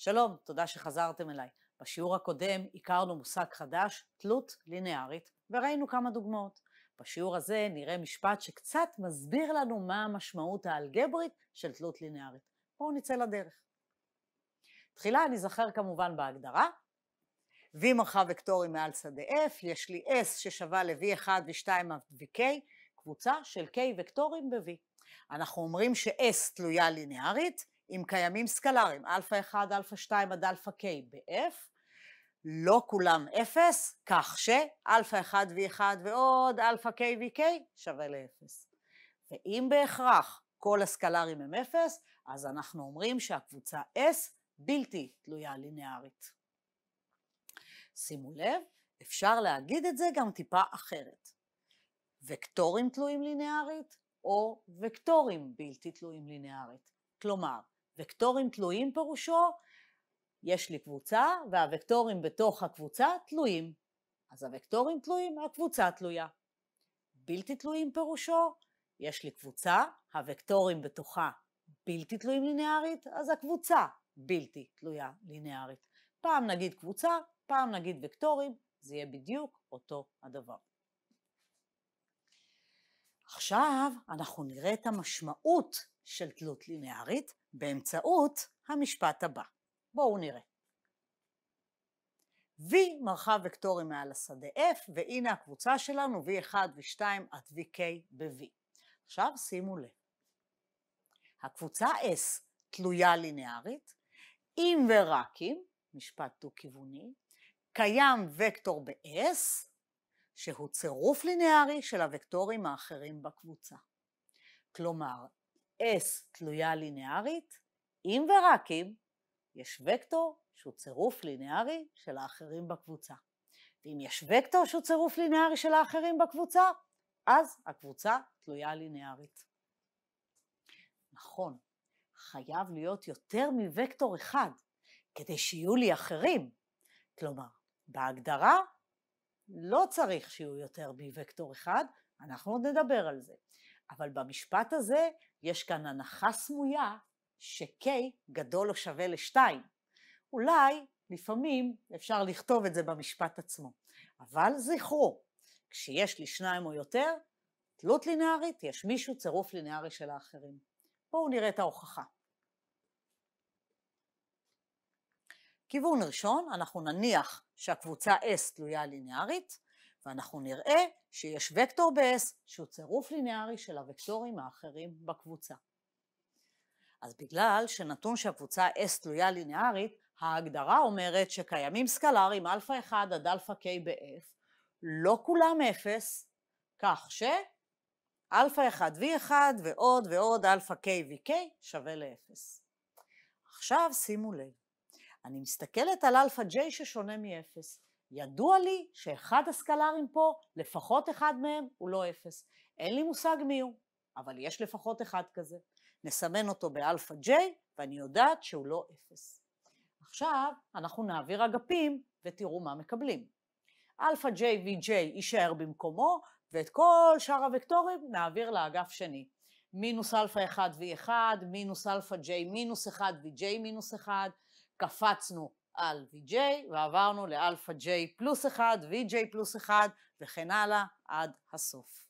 שלום, תודה שחזרתם אליי. בשיעור הקודם הכרנו מושג חדש, תלות לינארית, וראינו כמה דוגמאות. בשיעור הזה נראה משפט שקצת מסביר לנו מה המשמעות האלגברית של תלות לינארית. בואו נצא לדרך. תחילה ניזכר כמובן בהגדרה. V מרחב וקטורי מעל שדה F, יש לי S ששווה ל-V1 ו-2 ו-K, קבוצה של K וקטורים ב-V. אנחנו אומרים ש-S תלויה לינארית, אם קיימים סקלרים, אלפא 1, אלפא 2 עד אלפא K ב-F, לא כולם 0, כך שאלפא 1 ו 1 ועוד אלפא K ו-K שווה ל-0. ואם בהכרח כל הסקלרים הם 0, אז אנחנו אומרים שהקבוצה S בלתי תלויה לינארית. שימו לב, אפשר להגיד את זה גם טיפה אחרת. וקטורים תלויים לינארית או וקטורים בלתי תלויים לינארית. כלומר, וקטורים תלויים פירושו, יש לי קבוצה והווקטורים בתוך הקבוצה תלויים. אז הווקטורים תלויים, הקבוצה תלויה. בלתי תלויים פירושו, יש לי קבוצה, הווקטורים בתוכה בלתי תלויים לינארית, אז הקבוצה בלתי תלויה לינארית. פעם נגיד קבוצה, פעם נגיד וקטורים, זה יהיה בדיוק אותו הדבר. עכשיו אנחנו נראה את המשמעות של תלות לינארית באמצעות המשפט הבא. בואו נראה. V מרחב וקטורי מעל השדה F, והנה הקבוצה שלנו V1 ו-2 עד VK ב-V. עכשיו שימו לב. הקבוצה S תלויה לינארית, אם ורק אם, משפט דו-כיווני, קיים וקטור ב-S, שהוא צירוף לינארי של הוקטורים האחרים בקבוצה. כלומר, S תלויה לינארית, אם ורק אם יש וקטור שהוא צירוף לינארי של האחרים בקבוצה. ואם יש וקטור שהוא צירוף לינארי של האחרים בקבוצה, אז הקבוצה תלויה לינארית. נכון, חייב להיות יותר מוקטור אחד כדי שיהיו לי אחרים. כלומר, בהגדרה לא צריך שיהיו יותר מוקטור אחד, אנחנו עוד נדבר על זה. אבל במשפט הזה יש כאן הנחה סמויה ש-K גדול או שווה ל-2. אולי לפעמים אפשר לכתוב את זה במשפט עצמו. אבל זכרו, כשיש לי שניים או יותר, תלות לינארית, יש מישהו צירוף לינארי של האחרים. בואו נראה את ההוכחה. כיוון ראשון, אנחנו נניח שהקבוצה S תלויה לינארית, ואנחנו נראה שיש וקטור ב-S שהוא צירוף לינארי של הוקטורים האחרים בקבוצה. אז בגלל שנתון שהקבוצה S תלויה לינארית, ההגדרה אומרת שקיימים סקלרים Alpha 1 עד Alpha K ב-F, לא כולם 0, כך ש... Alpha 1 V1 ועוד ועוד Alpha K VK שווה ל-0. עכשיו שימו לב, אני מסתכלת על Alpha J ששונה מ-0. ידוע לי שאחד הסקלרים פה, לפחות אחד מהם הוא לא אפס. אין לי מושג מי הוא, אבל יש לפחות אחד כזה. נסמן אותו באלפא J, ואני יודעת שהוא לא אפס. עכשיו אנחנו נעביר אגפים ותראו מה מקבלים. אלפא J VJ יישאר במקומו, ואת כל שאר הוקטורים נעביר לאגף שני. מינוס אלפא 1 ו 1 מינוס אלפא J מינוס 1 VJ מינוס 1, קפצנו על VJ ועברנו לאלפא J פלוס 1, VJ פלוס 1 וכן הלאה עד הסוף.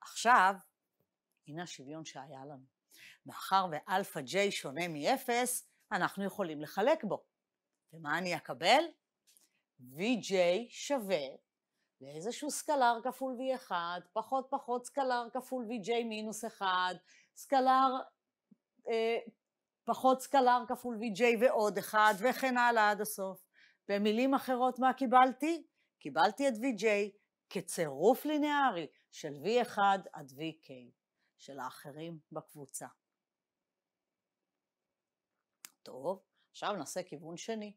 עכשיו, הנה השוויון שהיה לנו. מאחר ואלפא J שונה מ-0, אנחנו יכולים לחלק בו. ומה אני אקבל? VJ שווה לאיזשהו סקלר כפול V1, פחות פחות סקלר כפול VJ מינוס 1, סקלר אה, פחות סקלר כפול VJ ועוד אחד, וכן הלאה עד הסוף. במילים אחרות, מה קיבלתי? קיבלתי את VJ כצירוף לינארי של V1 עד VK של האחרים בקבוצה. טוב, עכשיו נעשה כיוון שני.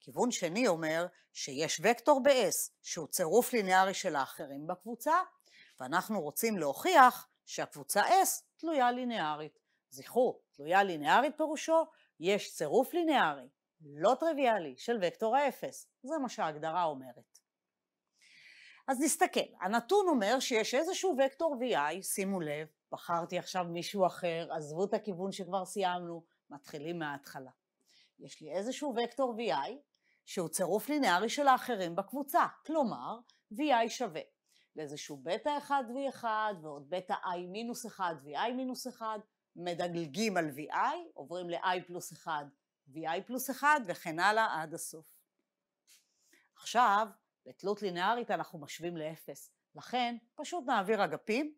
כיוון שני אומר שיש וקטור ב-S שהוא צירוף לינארי של האחרים בקבוצה, ואנחנו רוצים להוכיח שהקבוצה S תלויה לינארית. זכרו, תלויה לינארית פירושו יש צירוף לינארי, לא טריוויאלי, של וקטור האפס. זה מה שההגדרה אומרת. אז נסתכל, הנתון אומר שיש איזשהו וקטור VI, שימו לב, בחרתי עכשיו מישהו אחר, עזבו את הכיוון שכבר סיימנו, מתחילים מההתחלה. יש לי איזשהו וקטור VI שהוא צירוף לינארי של האחרים בקבוצה, כלומר VI שווה לאיזשהו בטא 1 V1 ועוד בטא I מינוס 1 VI מינוס 1 מדלגים על VI, עוברים ל-I פלוס 1, VI פלוס 1 וכן הלאה עד הסוף. עכשיו, בתלות לינארית אנחנו משווים לאפס, לכן פשוט נעביר אגפים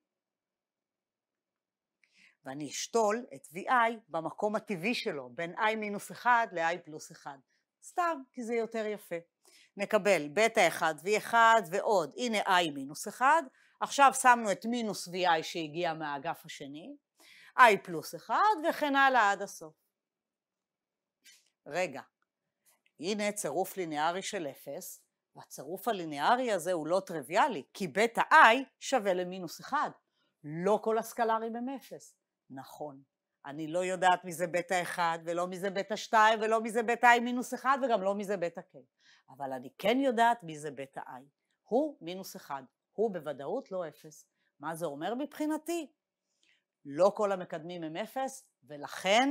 ואני אשתול את VI במקום הטבעי שלו, בין I מינוס 1 ל-I פלוס 1, סתם, כי זה יותר יפה. נקבל בטא 1 V1 ועוד, הנה I מינוס 1, עכשיו שמנו את מינוס VI שהגיע מהאגף השני, i פלוס 1 וכן הלאה עד הסוף. רגע, הנה צירוף ליניארי של 0, והצירוף הליניארי הזה הוא לא טריוויאלי, כי בטא i שווה למינוס 1. לא כל הסקלרים הם 0. נכון, אני לא יודעת מי זה בטא 1, ולא מי זה בטא 2, ולא מי זה בטא i מינוס 1, וגם לא מי זה בטא k. אבל אני כן יודעת מי זה בטא i. הוא מינוס 1. הוא בוודאות לא 0. מה זה אומר מבחינתי? לא כל המקדמים הם אפס, ולכן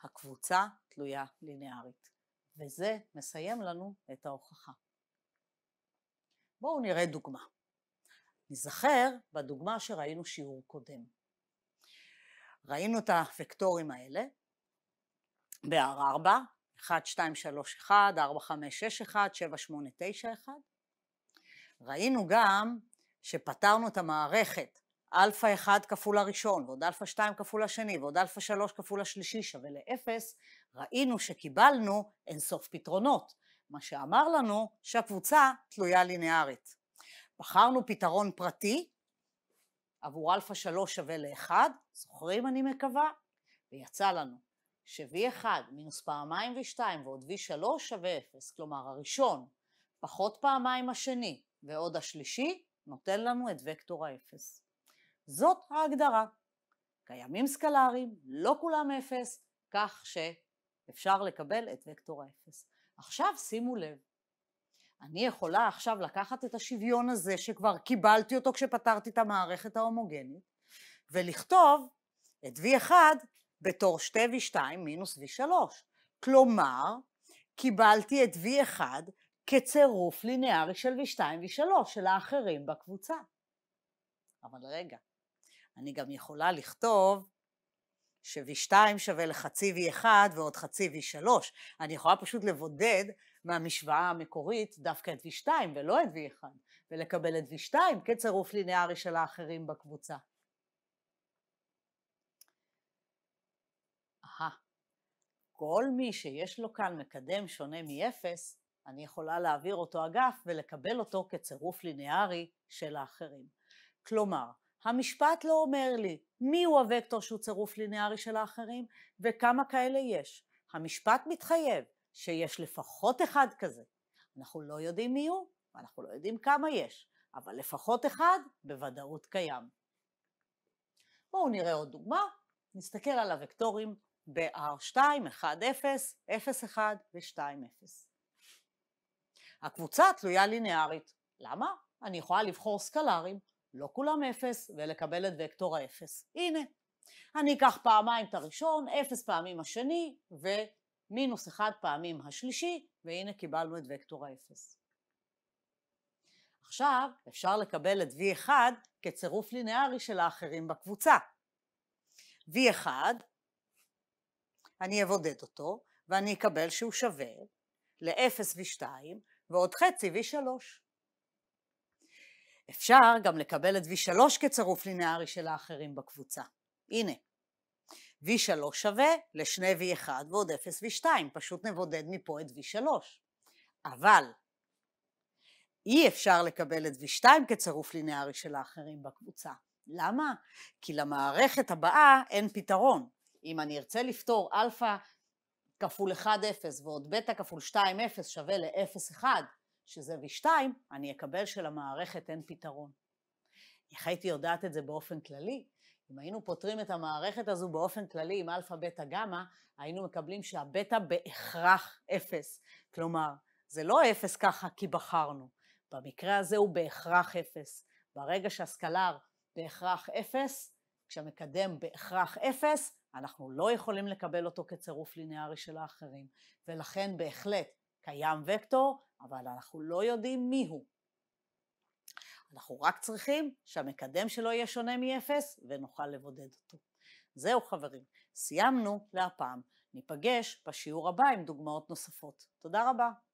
הקבוצה תלויה לינארית. וזה מסיים לנו את ההוכחה. בואו נראה דוגמה. נזכר בדוגמה שראינו שיעור קודם. ראינו את הוקטורים האלה ב-R4, 1, 2, 3, 1, 4, 5, 6, 1, 7, 8, 9, 1. ראינו גם שפתרנו את המערכת, אלפא 1 כפול הראשון, ועוד אלפא 2 כפול השני, ועוד אלפא 3 כפול השלישי שווה לאפס, ראינו שקיבלנו אינסוף פתרונות, מה שאמר לנו שהקבוצה תלויה לינארית. בחרנו פתרון פרטי, עבור אלפא 3 שווה ל-1, זוכרים אני מקווה? ויצא לנו ש-V1 מינוס פעמיים V2 ועוד V3 שווה 0, כלומר הראשון פחות פעמיים השני ועוד השלישי נותן לנו את וקטור האפס. זאת ההגדרה. קיימים סקלרים, לא כולם אפס, כך שאפשר לקבל את וקטור האפס. עכשיו שימו לב, אני יכולה עכשיו לקחת את השוויון הזה שכבר קיבלתי אותו כשפתרתי את המערכת ההומוגנית, ולכתוב את V1 בתור 2 V2 מינוס V3. כלומר, קיבלתי את V1 כצירוף לינארי של V2 ו3 של האחרים בקבוצה. אבל רגע, אני גם יכולה לכתוב ש-V2 שווה לחצי V1 ועוד חצי V3. אני יכולה פשוט לבודד מהמשוואה המקורית דווקא את V2 ולא את V1, ולקבל את V2 כצירוף לינארי של האחרים בקבוצה. אהה, כל מי שיש לו כאן מקדם שונה מ-0, אני יכולה להעביר אותו אגף ולקבל אותו כצירוף לינארי של האחרים. כלומר, המשפט לא אומר לי מיהו הוקטור שהוא צירוף לינארי של האחרים וכמה כאלה יש. המשפט מתחייב שיש לפחות אחד כזה. אנחנו לא יודעים מי הוא, ואנחנו לא יודעים כמה יש, אבל לפחות אחד בוודאות קיים. בואו נראה עוד דוגמה, נסתכל על הוקטורים ב-R2, 1, 0, 0, 1 ו-2, 0. הקבוצה תלויה לינארית. למה? אני יכולה לבחור סקלרים, לא כולם אפס, ולקבל את וקטור האפס. הנה, אני אקח פעמיים את הראשון, אפס פעמים השני, ומינוס אחד פעמים השלישי, והנה קיבלנו את וקטור האפס. עכשיו אפשר לקבל את V1 כצירוף לינארי של האחרים בקבוצה. V1, אני אבודד אותו, ואני אקבל שהוא שווה ל-0 ו-2 ועוד חצי V3. אפשר גם לקבל את V3 כצירוף לינארי של האחרים בקבוצה. הנה, V3 שווה לשני V1 ועוד 0 V2, פשוט נבודד מפה את V3. אבל אי אפשר לקבל את V2 כצירוף לינארי של האחרים בקבוצה. למה? כי למערכת הבאה אין פתרון. אם אני ארצה לפתור אלפא כפול 1-0 ועוד בטא כפול 2-0 שווה ל-0-1, שזה V2, אני אקבל שלמערכת אין פתרון. איך הייתי יודעת את זה באופן כללי? אם היינו פותרים את המערכת הזו באופן כללי עם אלפא, בטא, גמא, היינו מקבלים שהבטא בהכרח 0. כלומר, זה לא 0 ככה כי בחרנו, במקרה הזה הוא בהכרח 0. ברגע שהסקלר בהכרח 0, כשהמקדם בהכרח 0, אנחנו לא יכולים לקבל אותו כצירוף ליניארי של האחרים, ולכן בהחלט קיים וקטור, אבל אנחנו לא יודעים מיהו. אנחנו רק צריכים שהמקדם שלו יהיה שונה מ-0 ונוכל לבודד אותו. זהו חברים, סיימנו להפעם. ניפגש בשיעור הבא עם דוגמאות נוספות. תודה רבה.